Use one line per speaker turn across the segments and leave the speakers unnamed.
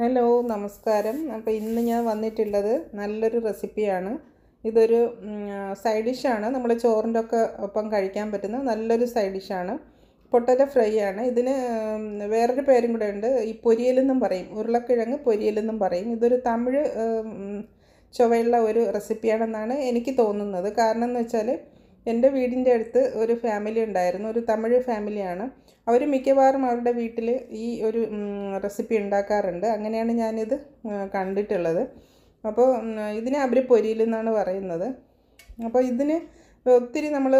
hello നമസ്കാരം അപ്പോൾ ഇന്ന് ഞാൻ വന്നിട്ടുള്ളത് നല്ലൊരു റെസിപ്പിയാണ് ഇതൊരു സൈഡ് ഡിഷാണ് നമ്മൾ ചോറിൻ്റെ ഒക്കെ ഒപ്പം കഴിക്കാൻ പറ്റുന്ന നല്ലൊരു സൈഡ് ഡിഷാണ് പൊട്ടല ഫ്രൈ ആണ് ഇതിന് വേറൊരു പേരും കൂടെ ഉണ്ട് ഈ പൊരിയലെന്നും പറയും ഉരുളക്കിഴങ്ങ് പൊരിയലെന്നും പറയും ഇതൊരു തമിഴ് ചുവയുള്ള ഒരു റെസിപ്പിയാണെന്നാണ് എനിക്ക് തോന്നുന്നത് കാരണം എന്ന് വെച്ചാൽ എൻ്റെ വീടിൻ്റെ അടുത്ത് ഒരു ഫാമിലി ഉണ്ടായിരുന്നു ഒരു തമിഴ് ഫാമിലിയാണ് അവർ മിക്കവാറും അവരുടെ വീട്ടിൽ ഈ ഒരു റെസിപ്പി ഉണ്ടാക്കാറുണ്ട് അങ്ങനെയാണ് ഞാനിത് കണ്ടിട്ടുള്ളത് അപ്പോൾ ഇതിനെ അവർ പൊരിയിലെന്നാണ് പറയുന്നത് അപ്പോൾ ഇതിന് ഒത്തിരി നമ്മൾ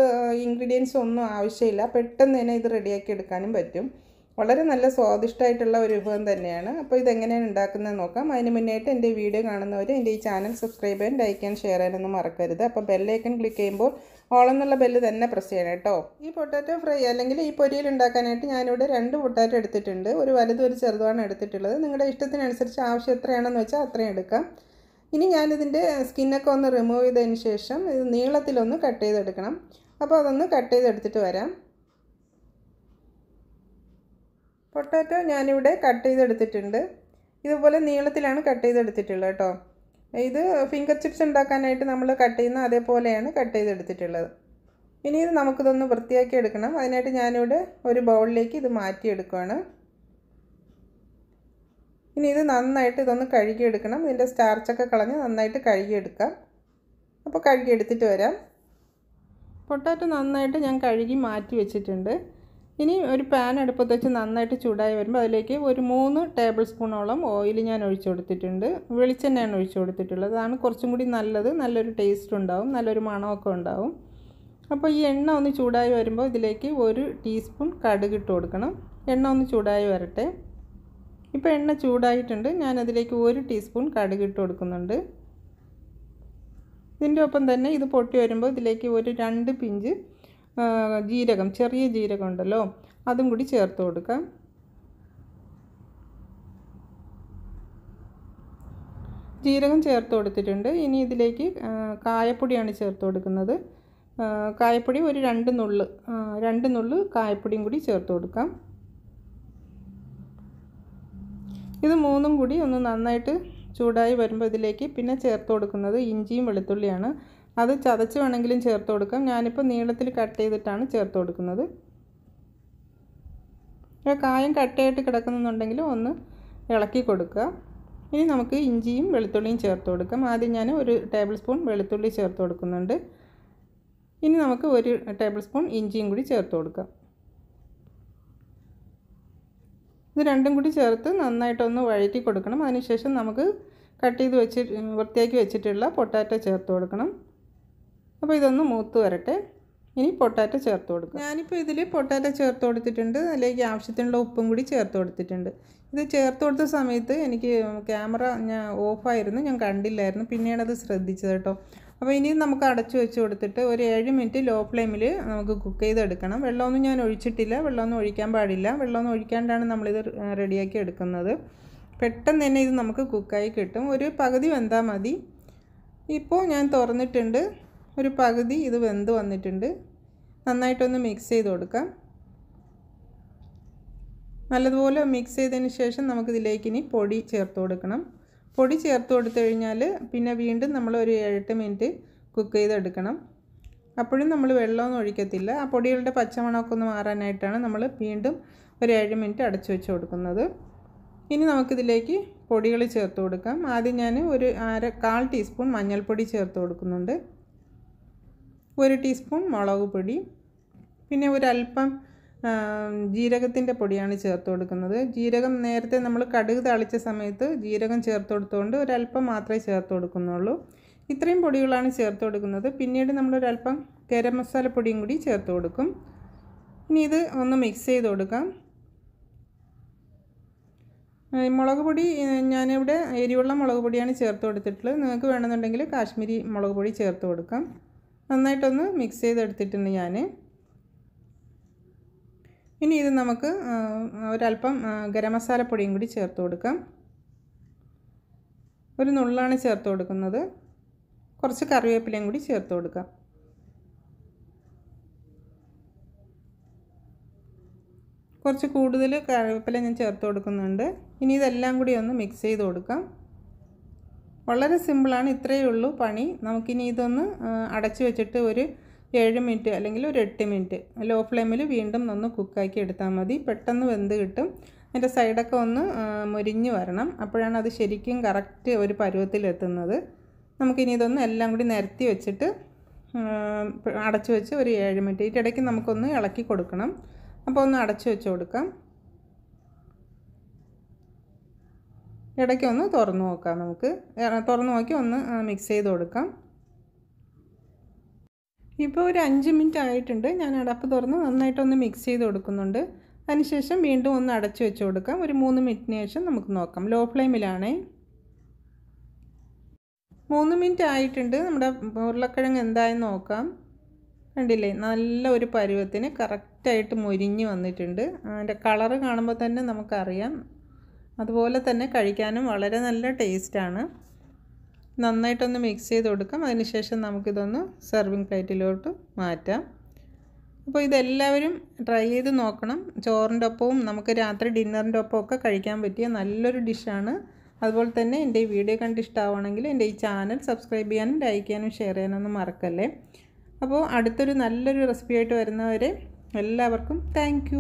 ഇൻഗ്രീഡിയൻസ് ഒന്നും ആവശ്യമില്ല പെട്ടെന്ന് തന്നെ ഇത് റെഡിയാക്കി എടുക്കാനും പറ്റും വളരെ നല്ല സ്വാദിഷ്ടമായിട്ടുള്ള ഒരു വിഭവം തന്നെയാണ് അപ്പോൾ ഇതെങ്ങനെയാണ് ഉണ്ടാക്കുന്നത് നോക്കാം അതിന് മുന്നേയായിട്ട് എൻ്റെ വീഡിയോ കാണുന്നവർ എൻ്റെ ഈ ചാനൽ സബ്സ്ക്രൈബ് ചെയ്യാൻ ലൈക്ക് ചെയ്യാൻ ഷെയർ ചെയ്യാനൊന്നും മറക്കരുത് അപ്പോൾ ബെല്ലൈക്കൺ ക്ലിക്ക് ചെയ്യുമ്പോൾ ഓളെന്നുള്ള ബെല്ല് തന്നെ പ്രസ് ചെയ്യണം കേട്ടോ ഈ പൊട്ടാറ്റോ ഫ്രൈ അല്ലെങ്കിൽ ഈ പൊരിയിൽ ഉണ്ടാക്കാനായിട്ട് ഞാനിവിടെ രണ്ട് പൊട്ടാറ്റോ എടുത്തിട്ടുണ്ട് ഒരു വലുതും ഒരു ചെറുതുമാണ് എടുത്തിട്ടുള്ളത് നിങ്ങളുടെ ഇഷ്ടത്തിനനുസരിച്ച് ആവശ്യം എത്രയാണെന്ന് വെച്ചാൽ അത്രയും എടുക്കാം ഇനി ഞാനിതിൻ്റെ സ്കിന്നൊക്കെ ഒന്ന് റിമൂവ് ചെയ്തതിന് ശേഷം ഇത് നീളത്തിലൊന്ന് കട്ട് ചെയ്തെടുക്കണം അപ്പോൾ അതൊന്ന് കട്ട് ചെയ്തെടുത്തിട്ട് വരാം പൊട്ടാറ്റോ ഞാനിവിടെ കട്ട് ചെയ്തെടുത്തിട്ടുണ്ട് ഇതുപോലെ നീളത്തിലാണ് കട്ട് ചെയ്തെടുത്തിട്ടുള്ളത് കേട്ടോ ഇത് ഫിംഗർ ചിപ്സ് ഉണ്ടാക്കാനായിട്ട് നമ്മൾ കട്ട് ചെയ്യുന്ന അതേപോലെയാണ് കട്ട് ചെയ്തെടുത്തിട്ടുള്ളത് ഇനി ഇത് നമുക്കിതൊന്ന് വൃത്തിയാക്കി എടുക്കണം അതിനായിട്ട് ഞാനിവിടെ ഒരു ബൗളിലേക്ക് ഇത് മാറ്റിയെടുക്കുകയാണ് ഇനി ഇത് നന്നായിട്ട് ഇതൊന്ന് കഴുകിയെടുക്കണം ഇതിൻ്റെ സ്റ്റാർച്ചൊക്കെ കളഞ്ഞ് നന്നായിട്ട് കഴുകിയെടുക്കാം അപ്പോൾ കഴുകിയെടുത്തിട്ട് വരാം പൊട്ടാറ്റ് നന്നായിട്ട് ഞാൻ കഴുകി മാറ്റി വെച്ചിട്ടുണ്ട് ഇനി ഒരു പാൻ അടുപ്പത്ത് വെച്ച് നന്നായിട്ട് ചൂടായി വരുമ്പോൾ അതിലേക്ക് ഒരു മൂന്ന് ടേബിൾ സ്പൂണോളം ഓയിൽ ഞാൻ ഒഴിച്ചു കൊടുത്തിട്ടുണ്ട് വെളിച്ചെണ്ണയാണ് ഒഴിച്ചു കൊടുത്തിട്ടുള്ളത് അതാണ് കുറച്ചും കൂടി നല്ലത് നല്ലൊരു ടേസ്റ്റ് ഉണ്ടാവും നല്ലൊരു മണമൊക്കെ ഉണ്ടാവും അപ്പോൾ ഈ എണ്ണ ഒന്ന് ചൂടായി വരുമ്പോൾ ഇതിലേക്ക് ഒരു ടീസ്പൂൺ കടുക് ഇട്ട് കൊടുക്കണം എണ്ണ ഒന്ന് ചൂടായി വരട്ടെ ഇപ്പോൾ എണ്ണ ചൂടായിട്ടുണ്ട് ഞാനതിലേക്ക് ഒരു ടീസ്പൂൺ കടുക് ഇട്ട് കൊടുക്കുന്നുണ്ട് ഇതിൻ്റെ ഒപ്പം തന്നെ ഇത് പൊട്ടി വരുമ്പോൾ ഇതിലേക്ക് ഒരു രണ്ട് പിഞ്ച് ജീരകം ചെറിയ ജീരകം ഉണ്ടല്ലോ അതും കൂടി ചേർത്ത് കൊടുക്കാം ജീരകം ചേർത്ത് കൊടുത്തിട്ടുണ്ട് ഇനി ഇതിലേക്ക് കായപ്പൊടിയാണ് ചേർത്ത് കൊടുക്കുന്നത് കായപ്പൊടി ഒരു രണ്ട് നുള്ള് രണ്ട് നുള്ള് കായപ്പൊടിയും കൂടി ചേർത്ത് കൊടുക്കാം ഇത് മൂന്നും കൂടി ഒന്ന് നന്നായിട്ട് ചൂടായി വരുമ്പോൾ ഇതിലേക്ക് പിന്നെ ചേർത്ത് കൊടുക്കുന്നത് ഇഞ്ചിയും വെളുത്തുള്ളിയാണ് അത് ചതച്ച് വേണമെങ്കിലും ചേർത്ത് കൊടുക്കാം ഞാനിപ്പോൾ നീളത്തിൽ കട്ട് ചെയ്തിട്ടാണ് ചേർത്ത് കൊടുക്കുന്നത് കായം കട്ടയായിട്ട് കിടക്കുന്നുണ്ടെങ്കിൽ ഒന്ന് ഇളക്കി കൊടുക്കുക ഇനി നമുക്ക് ഇഞ്ചിയും വെളുത്തുള്ളിയും ചേർത്ത് കൊടുക്കാം ആദ്യം ഞാൻ ഒരു ടേബിൾ സ്പൂൺ വെളുത്തുള്ളി ചേർത്ത് കൊടുക്കുന്നുണ്ട് ഇനി നമുക്ക് ഒരു ടേബിൾ സ്പൂൺ ഇഞ്ചിയും കൂടി ചേർത്ത് കൊടുക്കാം ഇത് രണ്ടും കൂടി ചേർത്ത് നന്നായിട്ടൊന്ന് വഴറ്റി കൊടുക്കണം അതിനുശേഷം നമുക്ക് കട്ട് ചെയ്ത് വെച്ച് വൃത്തിയാക്കി വെച്ചിട്ടുള്ള പൊട്ടാറ്റോ ചേർത്ത് കൊടുക്കണം അപ്പോൾ ഇതൊന്ന് മൂത്ത് വരട്ടെ ഇനി പൊട്ടാറ്റ ചേർത്ത് കൊടുക്കുക ഞാനിപ്പോൾ ഇതിൽ പൊട്ടാറ്റ ചേർത്ത് കൊടുത്തിട്ടുണ്ട് അല്ലെങ്കിൽ ആവശ്യത്തിനുള്ള ഉപ്പും കൂടി ചേർത്ത് കൊടുത്തിട്ടുണ്ട് ഇത് ചേർത്ത് കൊടുത്ത സമയത്ത് എനിക്ക് ക്യാമറ ഞാൻ ഓഫായിരുന്നു ഞാൻ കണ്ടില്ലായിരുന്നു അത് ശ്രദ്ധിച്ചത് കേട്ടോ അപ്പോൾ ഇനി നമുക്ക് അടച്ചു വെച്ച് കൊടുത്തിട്ട് ഒരു ഏഴ് മിനിറ്റ് ലോ ഫ്ലെയിമിൽ നമുക്ക് കുക്ക് ചെയ്തെടുക്കണം വെള്ളമൊന്നും ഞാൻ ഒഴിച്ചിട്ടില്ല വെള്ളമൊന്നും ഒഴിക്കാൻ പാടില്ല വെള്ളമൊന്നും ഒഴിക്കാണ്ടാണ് നമ്മളിത് റെഡിയാക്കി എടുക്കുന്നത് പെട്ടെന്ന് തന്നെ ഇത് നമുക്ക് കുക്കായി കിട്ടും ഒരു പകുതി വെന്താൽ മതി ഇപ്പോൾ ഞാൻ തുറന്നിട്ടുണ്ട് ഒരു പകുതി ഇത് വെന്ത് വന്നിട്ടുണ്ട് നന്നായിട്ടൊന്ന് മിക്സ് ചെയ്ത് കൊടുക്കാം നല്ലതുപോലെ മിക്സ് ചെയ്തതിന് ശേഷം നമുക്കിതിലേക്ക് ഇനി പൊടി ചേർത്ത് കൊടുക്കണം പൊടി ചേർത്ത് കൊടുത്തു കഴിഞ്ഞാൽ പിന്നെ വീണ്ടും നമ്മൾ ഒരു ഏഴെട്ട് മിനിറ്റ് കുക്ക് ചെയ്തെടുക്കണം അപ്പോഴും നമ്മൾ വെള്ളമൊന്നും ഒഴിക്കത്തില്ല ആ പൊടികളുടെ പച്ചമണമൊക്കെ ഒന്ന് മാറാനായിട്ടാണ് നമ്മൾ വീണ്ടും ഒരു ഏഴ് മിനിറ്റ് അടച്ചു വെച്ച് കൊടുക്കുന്നത് ഇനി നമുക്കിതിലേക്ക് പൊടികൾ ചേർത്ത് കൊടുക്കാം ആദ്യം ഞാൻ ഒരു അര കാൽ ടീസ്പൂൺ മഞ്ഞൾപ്പൊടി ചേർത്ത് കൊടുക്കുന്നുണ്ട് ഒരു ടീസ്പൂൺ മുളക് പൊടി പിന്നെ ഒരല്പം ജീരകത്തിൻ്റെ പൊടിയാണ് ചേർത്ത് കൊടുക്കുന്നത് ജീരകം നേരത്തെ നമ്മൾ കടുക് തളിച്ച സമയത്ത് ജീരകം ചേർത്ത് കൊടുത്തുകൊണ്ട് ഒരല്പം മാത്രമേ ചേർത്ത് കൊടുക്കുന്നുള്ളൂ ഇത്രയും പൊടികളാണ് ചേർത്ത് കൊടുക്കുന്നത് പിന്നീട് നമ്മളൊരല്പം ഗരം മസാല പൊടിയും കൂടി ചേർത്ത് കൊടുക്കും ഇനി ഇത് ഒന്ന് മിക്സ് ചെയ്ത് കൊടുക്കാം മുളക് പൊടി ഞാനിവിടെ എരിവുള്ള മുളക് പൊടിയാണ് ചേർത്ത് കൊടുത്തിട്ടുള്ളത് നിങ്ങൾക്ക് വേണമെന്നുണ്ടെങ്കിൽ കാശ്മീരി മുളക് പൊടി ചേർത്ത് കൊടുക്കാം നന്നായിട്ടൊന്ന് മിക്സ് ചെയ്തെടുത്തിട്ടുണ്ട് ഞാൻ ഇനി ഇത് നമുക്ക് ഒരല്പം ഗരം മസാലപ്പൊടിയും കൂടി ചേർത്ത് കൊടുക്കാം ഒരു നുള്ളാണ് ചേർത്ത് കൊടുക്കുന്നത് കുറച്ച് കറിവേപ്പിലയും കൂടി ചേർത്ത് കൊടുക്കാം കുറച്ച് കൂടുതൽ കറിവേപ്പില ഞാൻ ചേർത്ത് കൊടുക്കുന്നുണ്ട് ഇനി ഇതെല്ലാം കൂടി ഒന്ന് മിക്സ് ചെയ്ത് കൊടുക്കാം വളരെ സിമ്പിളാണ് ഇത്രയേ ഉള്ളൂ പണി നമുക്കിനി ഇതൊന്ന് അടച്ചു വെച്ചിട്ട് ഒരു ഏഴ് മിനിറ്റ് അല്ലെങ്കിൽ ഒരു എട്ട് മിനിറ്റ് ലോ ഫ്ലെയിമിൽ വീണ്ടും ഒന്ന് കുക്കാക്കി എടുത്താൽ മതി പെട്ടെന്ന് വെന്ത് കിട്ടും അതിൻ്റെ സൈഡൊക്കെ ഒന്ന് മുരിഞ്ഞ് വരണം അപ്പോഴാണ് അത് ശരിക്കും കറക്റ്റ് ഒരു പരുവത്തിലെത്തുന്നത് നമുക്കിനി ഇതൊന്ന് എല്ലാം കൂടി നിരത്തി വെച്ചിട്ട് അടച്ചു വെച്ച് ഒരു ഏഴ് മിനിറ്റ് ഇതിൻ്റെ ഇടയ്ക്ക് നമുക്കൊന്ന് ഇളക്കി കൊടുക്കണം അപ്പോൾ ഒന്ന് അടച്ചു വെച്ച് കൊടുക്കാം ഇടയ്ക്ക് ഒന്ന് തുറന്നു നോക്കാം നമുക്ക് തുറന്നു നോക്കി ഒന്ന് മിക്സ് ചെയ്ത് കൊടുക്കാം ഇപ്പോൾ ഒരു അഞ്ച് മിനിറ്റ് ആയിട്ടുണ്ട് ഞാൻ അടപ്പ് തുറന്ന് നന്നായിട്ടൊന്ന് മിക്സ് ചെയ്ത് കൊടുക്കുന്നുണ്ട് അതിനുശേഷം വീണ്ടും ഒന്ന് അടച്ചു വെച്ച് കൊടുക്കാം ഒരു മൂന്ന് മിനിറ്റിന് ശേഷം നമുക്ക് നോക്കാം ലോ ഫ്ലെയിമിലാണേ മൂന്ന് മിനിറ്റ് ആയിട്ടുണ്ട് നമ്മുടെ ഉരുളക്കിഴങ്ങ് എന്തായെന്ന് നോക്കാം കണ്ടില്ലേ നല്ല ഒരു പരുവത്തിന് കറക്റ്റായിട്ട് മുരിഞ്ഞ് വന്നിട്ടുണ്ട് അതിൻ്റെ കളറ് കാണുമ്പോൾ തന്നെ നമുക്കറിയാം അതുപോലെ തന്നെ കഴിക്കാനും വളരെ നല്ല ടേസ്റ്റാണ് നന്നായിട്ടൊന്ന് മിക്സ് ചെയ്ത് കൊടുക്കാം അതിനുശേഷം നമുക്കിതൊന്ന് സെർവിങ് പ്ലേറ്റിലോട്ട് മാറ്റാം അപ്പോൾ ഇതെല്ലാവരും ട്രൈ ചെയ്ത് നോക്കണം ചോറിൻ്റെ ഒപ്പവും നമുക്ക് രാത്രി ഡിന്നറിൻ്റെ ഒപ്പമൊക്കെ കഴിക്കാൻ പറ്റിയ നല്ലൊരു ഡിഷാണ് അതുപോലെ തന്നെ എൻ്റെ ഈ വീഡിയോ കണ്ട് എൻ്റെ ഈ ചാനൽ സബ്സ്ക്രൈബ് ചെയ്യാനും ലൈക്ക് ചെയ്യാനും ഷെയർ ചെയ്യാനൊന്നും മറക്കല്ലേ അപ്പോൾ അടുത്തൊരു നല്ലൊരു റെസിപ്പിയായിട്ട് വരുന്നവരെ എല്ലാവർക്കും താങ്ക്